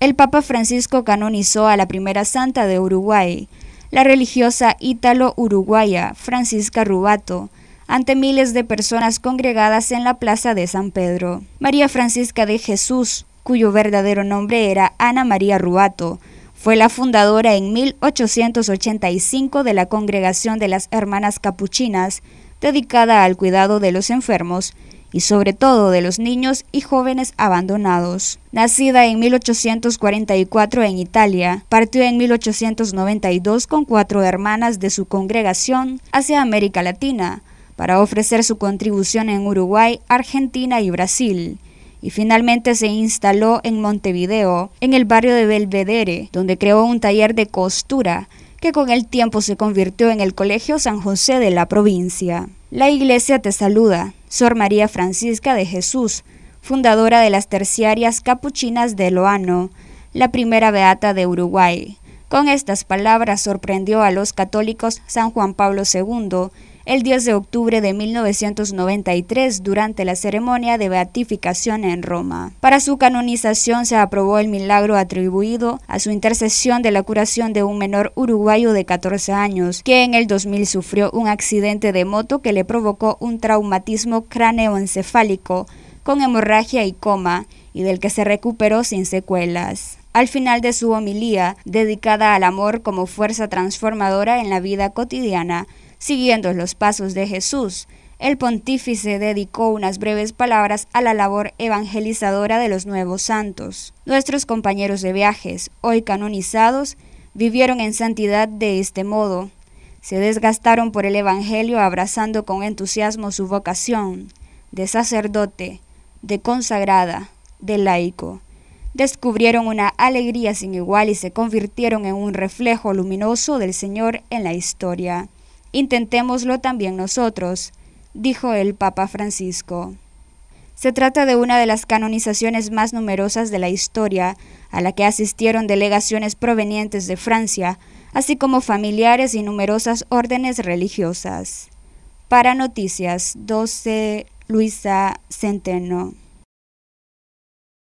el Papa Francisco canonizó a la primera santa de Uruguay, la religiosa ítalo-uruguaya Francisca Rubato, ante miles de personas congregadas en la plaza de San Pedro. María Francisca de Jesús, cuyo verdadero nombre era Ana María Rubato, fue la fundadora en 1885 de la Congregación de las Hermanas Capuchinas, dedicada al cuidado de los enfermos y sobre todo de los niños y jóvenes abandonados. Nacida en 1844 en Italia, partió en 1892 con cuatro hermanas de su congregación hacia América Latina para ofrecer su contribución en Uruguay, Argentina y Brasil y finalmente se instaló en Montevideo, en el barrio de Belvedere, donde creó un taller de costura que con el tiempo se convirtió en el Colegio San José de la provincia. La iglesia te saluda, Sor María Francisca de Jesús, fundadora de las terciarias capuchinas de Loano, la primera beata de Uruguay. Con estas palabras sorprendió a los católicos San Juan Pablo II, el 10 de octubre de 1993, durante la ceremonia de beatificación en Roma. Para su canonización se aprobó el milagro atribuido a su intercesión de la curación de un menor uruguayo de 14 años, que en el 2000 sufrió un accidente de moto que le provocó un traumatismo cráneoencefálico con hemorragia y coma, y del que se recuperó sin secuelas. Al final de su homilía, dedicada al amor como fuerza transformadora en la vida cotidiana, Siguiendo los pasos de Jesús, el pontífice dedicó unas breves palabras a la labor evangelizadora de los nuevos santos. Nuestros compañeros de viajes, hoy canonizados, vivieron en santidad de este modo. Se desgastaron por el Evangelio abrazando con entusiasmo su vocación de sacerdote, de consagrada, de laico. Descubrieron una alegría sin igual y se convirtieron en un reflejo luminoso del Señor en la historia. Intentémoslo también nosotros, dijo el Papa Francisco. Se trata de una de las canonizaciones más numerosas de la historia, a la que asistieron delegaciones provenientes de Francia, así como familiares y numerosas órdenes religiosas. Para Noticias 12, Luisa Centeno.